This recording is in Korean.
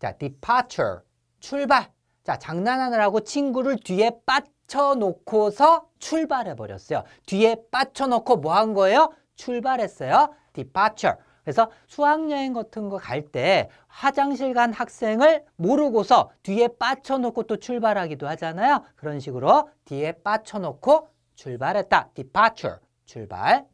자, departure, 출발. 자, 장난하느라고 친구를 뒤에 빠쳐놓고서 출발해버렸어요. 뒤에 빠쳐놓고 뭐 한 거예요? 출발했어요. departure. 그래서 수학여행 같은 거 갈 때 화장실 간 학생을 모르고서 뒤에 빠쳐놓고 또 출발하기도 하잖아요. 그런 식으로 뒤에 빠쳐놓고 출발했다. departure, 출발.